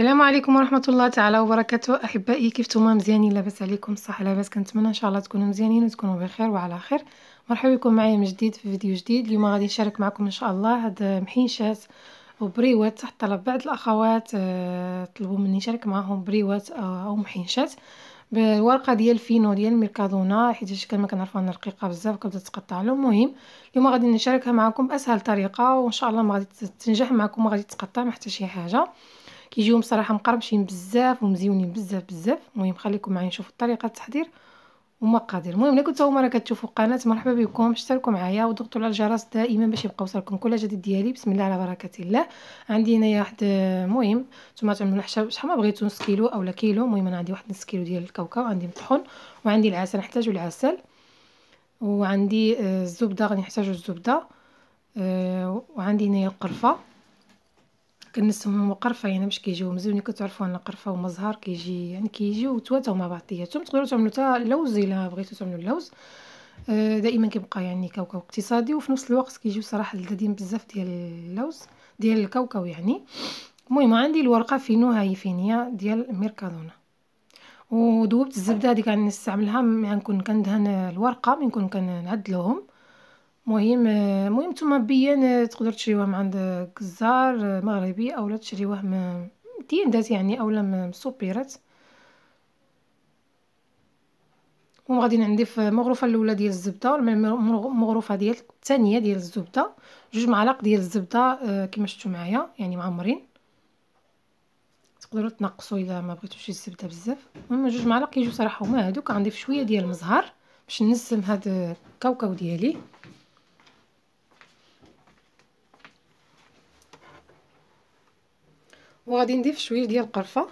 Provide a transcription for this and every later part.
السلام عليكم ورحمة الله تعالى وبركاته أحبائي كيف نتوما مزيانين لاباس عليكم صح لاباس كنتمنى إن شاء الله تكونوا مزيانين وتكونوا بخير وعلى خير مرحبا بكم معايا من جديد في فيديو جديد اليوم غادي نشارك معكم إن شاء الله هاد محينشات وبريوات تحت طلب بعض الأخوات آه، طلبوا مني نشارك معاهم بريوات آه، أو محينشات بالورقه ديال فينو ديال ميركادونا حيت الشكل ما كنعرفو انا رقيقه بزاف كنبدا تقطع له المهم اليوم غادي نشاركها معكم باسهل طريقه وان شاء الله ما غادي تنجح معكم ما غادي تقطع ما حتى شي حاجه كيجيو صراحه مقربشين بزاف ومزيونين بزاف بزاف المهم خليكم معايا نشوفوا طريقه التحضير ومقادير المهم الا كنتو هما راه كتشوفوا القناه مرحبا بكم اشتركوا معايا وضغطوا على الجرس دائما باش يبقى يوصلكم كل جديد ديالي بسم الله على بركه الله عندي هنايا واحد المهم تعملوا الملحشه شحال ما بغيتو نص كيلو اولا كيلو المهم انا عندي واحد نص كيلو ديال الكاوكاو عندي مطحون وعندي العسل نحتاجو العسل وعندي آه، الزبده غنحتاجو الزبده آه، وعندي هنايا القرفه كنسهم قرفه يعني باش كيجيو مزيان كتعرفوا ان القرفه ومزهر كيجي يعني كيجيو تواتاو مع بعضياتهم تقدروا تعملوا حتى اللوز الا بغيتوا تعملوا اللوز آه، دائما كيبقى يعني كاوكاو اقتصادي وفي نفس الوقت كيجيو صراحه لذيذين بزاف ديال اللوز ديال الكاوكاو يعني المهم عندي الورقه فينوها هي فينيا ديال ميركادونا ودوبت الزبده هذيك غنستعملها ملي كنكون كندهن الورقه ملي نكون كنعدلهم مهم مهم نتوما بيان تقدرو تشريوه من عند جزار مغربي اولا تشريوه من ديندات يعني اولا من سوبيرات هما غادي في المغرفه الاولى ديال الزبده والمغرفه ديال الثانيه ديال الزبده جوج معالق ديال الزبده آه، كما شفتوا معايا يعني معمرين تقدروا تنقصوا الا ما بغيتوش الزبده بزاف المهم جوج معالق كيجيو صراحه هما هذوك في شويه ديال المزهر باش نسم هذا الكاوكاو ديالي وغادي نضيف شويه ديال القرفه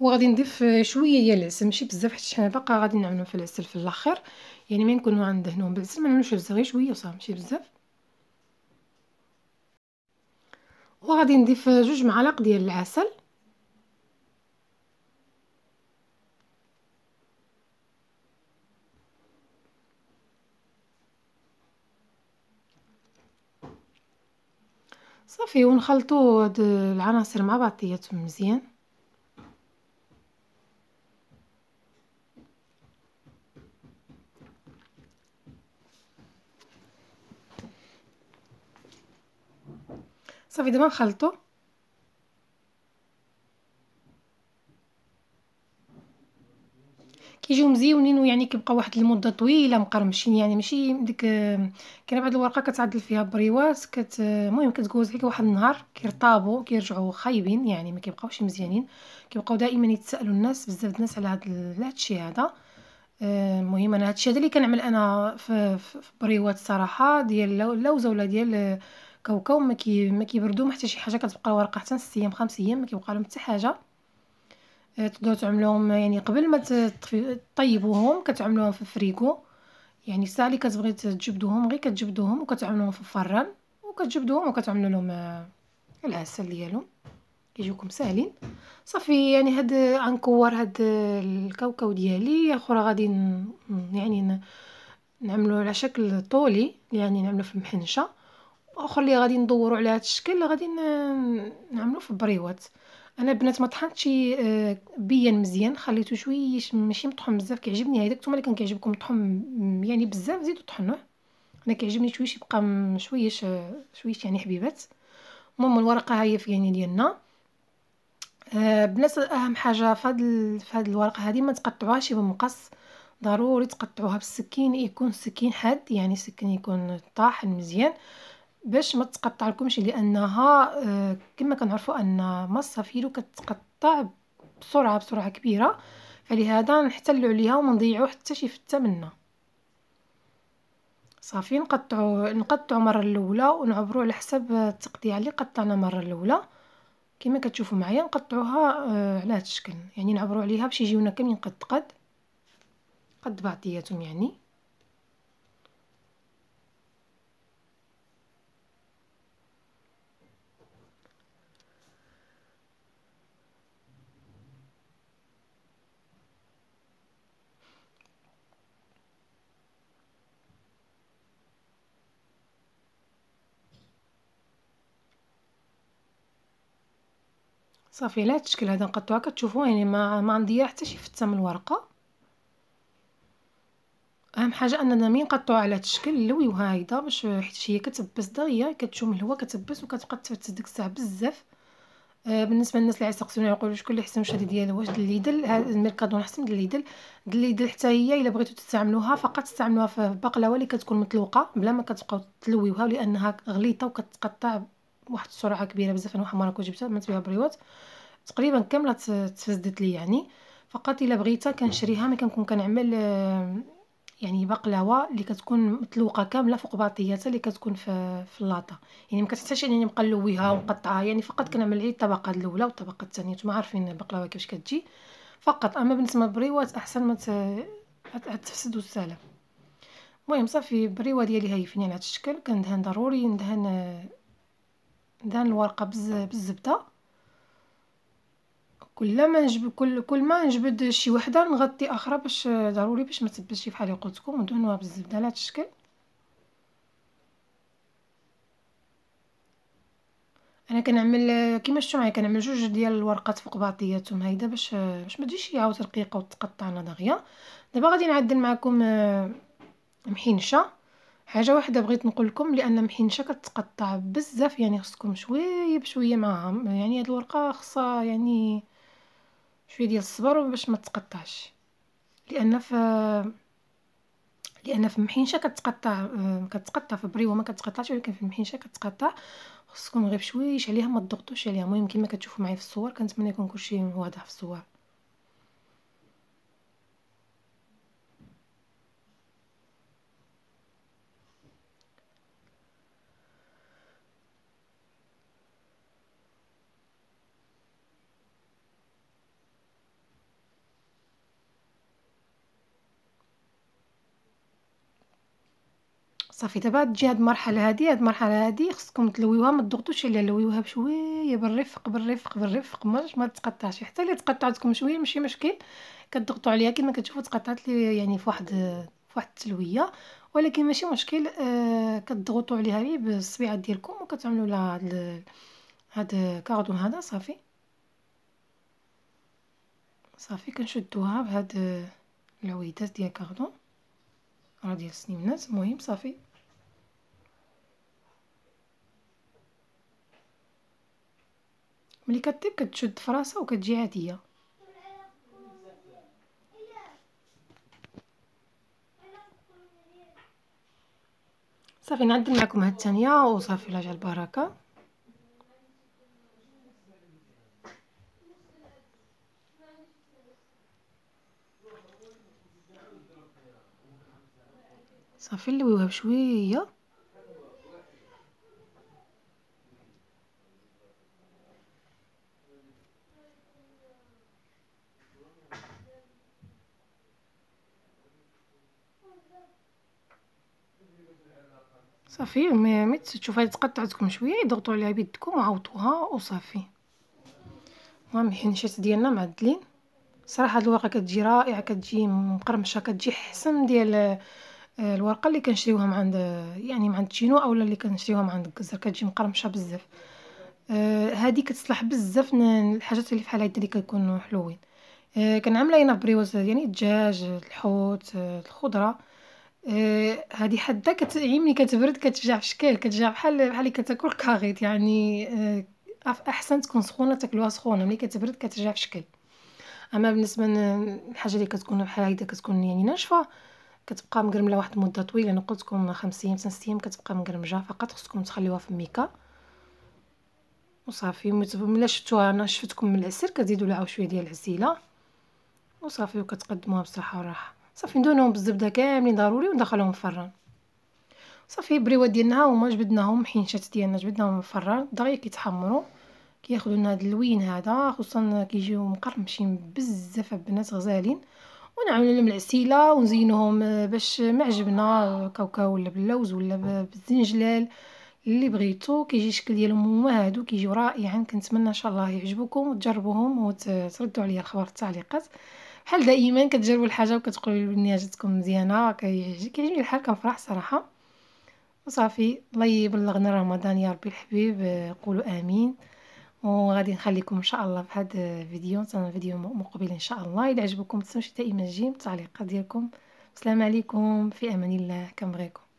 وغادي نضيف شويه ديال العسل ماشي بزاف حيت حنا باقا غادي نعملو في العسل في الاخر يعني ملي نكونو غندهنوهم بالعسل ما نعملوش العسل غير شويه وصافي ماشي بزاف وغادي نضيف جوج معالق ديال العسل صافي ونخلطو هاد العناصر مع بعضياتهم مزيان صافي دابا نخلطو مزيونين ويعني كيبقى واحد المده طويله مقرمشين يعني ماشي ديك كاين بعض الورقه كتعدل فيها بريوات كت المهم كتجوز عليك واحد النهار كيرطابوا كيرجعوا خايبين يعني ما كيبقاوش مزيانين كيبقاو دائما يتسالوا الناس بزاف الناس على هذا الشيء آه، هذا المهم انا هادشي هذا اللي كنعمل انا في, في بريوات الصراحه ديال اللوزه ولا ديال كاوكاو ما كيبردو ما حتى شي حاجه كتبقى الورقه حتى 6 ايام 5 ايام ما كيبقى لهم حتى حاجه آه، تقدروا تعملوهم يعني قبل ما طيبوهم كتعملوهم في الفريكو يعني الساعة اللي كتبغي تجبدوهم غير كتجبدوهم وكتعملوهم في الفران وكتجبدوهم وكتعملو لهم آه، العسل ديالهم كيجيوكم ساهلين صافي يعني هاد غنكور هاد الكاوكاو ديالي اخرى غادي يعني نعملو على شكل طولي يعني نعملو في المحنشه واخر اللي غادي ندورو على هاد الشكل غادي نعملو في البريوات انا البنات ما طحنتش آه، بيا مزيان خليته شويه ماشي مطحون بزاف كيعجبني هذاك نتوما اللي كان كيعجبكم مطحون يعني بزاف زيدوا طحنوه انا كيعجبني شويش يبقى شويش شويش يعني حبيبات المهم الورقه هي في يعني ديالنا آه بالناس اهم حاجه في هاد الورقه هذه ما تقطعوهاش بمقص ضروري تقطعوها بالسكين يكون سكين حاد يعني سكين يكون طاحن مزيان باش ما تقطعلكمش لانها آه، كما كنعرفوا ان فيلو كتقطع بسرعه بسرعه كبيره فلهذا نحتلوا عليها وما نضيعوا حتى شي فته منها صافي نقطعوا نقطعوا مره الاولى ونعبروا على حسب التقطيع اللي قطعنا مره الاولى كما كتشوفوا معايا نقطعوها آه، على هذا الشكل يعني نعبروا عليها باش يجيونا كاملين قد قد قد بعضياتهم يعني صافي على هذا الشكل هذا نقطعوها كتشوفوا يعني ما ما عندي حتى شي فته من الورقه اهم حاجه اننا مين نقطعوها على هذا الشكل نلويوها هايده باش حيت هي كتبس دغيا كتشوم الهواء كتبس وكتبقى تفتت ديك الساعه بزاف آه بالنسبه للناس اللي عيسقسوني يقولوا شكون اللي حسن شادي ديال واش الليدل الميركادون احسن ديال الليدل ليدل حتى هي الا بغيتو تستعملوها فقط تستعملوها في البقلاوه اللي كتكون مطلوقه بلا ما كتبقاو تلويوها لانها غليطه وكتقطع واحد السرعه كبيره بزاف انا واحد المره كنت جبتها درت بها بريوات تقريبا كامله تفسدت لي يعني فقط الا بغيتها كنشريها ملي كنكون كنعمل آه، يعني بقلاوه اللي كتكون متلوقه كامله فوق بعضياتها اللي كتكون في في اللاطه يعني ما كتحتاجش انني يعني نبقى نلويها ونقطعها يعني فقط كنعمل غير الطبقه الاولى والطبقه الثانيه نتوما عارفين البقلاوه كيفاش كتجي فقط اما بالنسبه للبريوات احسن ما تفسد والسلام المهم صافي البريوه ديالي هايفين على هذا الشكل كندهن ضروري ندهن آه، ندهن الورقه بالزبده كل ما نجبد كل كل ما نجبد شي وحده نغطي اخرى باش ضروري باش ما تسبسش بحال اللي قلت لكم ودهنوها بالزبده على هذا الشكل انا كنعمل كيما شفتوا معايا كنعمل جوج ديال الورقات فوق بعضياتهم هيدا باش باش ما تجيش عاوت رقيقه وتقطعنا دغيا دابا غادي نعدل معكم آه، محينشه حاجه واحده بغيت نقول لكم لان محينشا كتقطع بزاف يعني خصكم شويه بشويه معاها يعني هاد الورقه خصها يعني شويه ديال الصبر باش ما تقطعش لان ف لان في المحنشه كتقطع كتقطع في البريوه ما كتقطعش ولكن في المحنشه كتقطع خصكم غير بشويش عليها ما تضغطوش عليها المهم كما كتشوفوا معايا في الصور كنتمنى يكون كلشي واضح في الصور صافي دابا تجي هاد المرحله هادي هاد المرحله هادي خصكم تلويوها ما تضغطوش عليها لويوها بشويه بالرفق بالرفق بالرفق ما ما تقطعش حتى الا تقطعتكم شويه ماشي مشكل كتضغطوا عليها كما كتشوفوا تقطعت لي يعني في واحد في واحد التلويه ولكن ماشي مشكل آه كتضغطوا عليها لي بالصبيعه ديالكم وكتعملوا لها هاد هاد كاردون هذا صافي صافي كنشدوها بهاد العويدات ديال كاردون راه ديال السنيمنات المهم صافي ملي كطيب كتشد فراسها وكتجي عادية صافي نعدل معكم هاد الثانيه وصافي لاجا البركه صافي نلويوها بشويه صافي مي تشوف هذه تقطعتكم شويه يضغطوا عليها بيدكم وعوطوها وصافي المهم الحنشات ديالنا معدلين صراحه هاد الورقه كتجي رائعه كتجي مقرمشه كتجي حسن ديال آه، الورقه اللي كنشريوها من عند يعني من عند تشينو اولا اللي كنشريوها من عند الجزر كتجي مقرمشه بزاف آه هادي كتصلح بزاف الحاجات اللي فحال هاد اللي كيكونوا حلوين آه كنعملها هنا في بريوز يعني الدجاج الحوت آه الخضره هذه آه، حاده كتعي ملي كتبرد كترجع في شكل كترجع بحال بحال كتاكل كاغيط يعني آه، احسن تكون سخونه تاكلوها سخونه ملي كتبرد كترجع في شكل اما بالنسبه للحاجه اللي كتكون بحال هكذا كتكون يعني ناشفه كتبقى مقرمله واحد المده طويله انا قلت لكم 5 ايام 5 ايام كتبقى مقرمجه فقط خصكم تخليوها في الميكا وصافي ملي شفتوها انا شفتكم من العسل كتزيدوا لها شويه ديال العسيله وصافي وكتقدموها بصحه وراحه صافي ندونهم بالزبده كاملين يعني ضروري وندخلهم الفران صافي بريوات ديالنا هما جبدناهم حينشات ديالنا جبدناهم من الفران دغيا كيتحمروا كياخذوا لنا هذا اللوين هذا خصوصا كيجيو مقرمشين بزاف البنات غزالين ونعملوا لهم العسيله ونزينوهم آه، باش ما عجبنا آه، كاوكاو ولا باللوز ولا بالزنجلال اللي بغيتو كيجي الشكل ديالهم هما هادو كيجيو رائعين كنتمنى ان شاء الله يعجبكم وتجربوهم وتردوا عليا الخبر في التعليقات بحال دائما كتجربوا الحاجه وكتقولوا بلي جاتكم مزيانه كيعجبني الحال كنفرح صراحه وصافي الله يبلغنا رمضان يا ربي الحبيب قولوا امين وغادي نخليكم ان شاء الله في هذا الفيديو نتاع فيديو مقبل ان شاء الله الا عجبكم ما تنساوش دائما الجيم التعليقات ديالكم السلام عليكم في امان الله كنبغيكم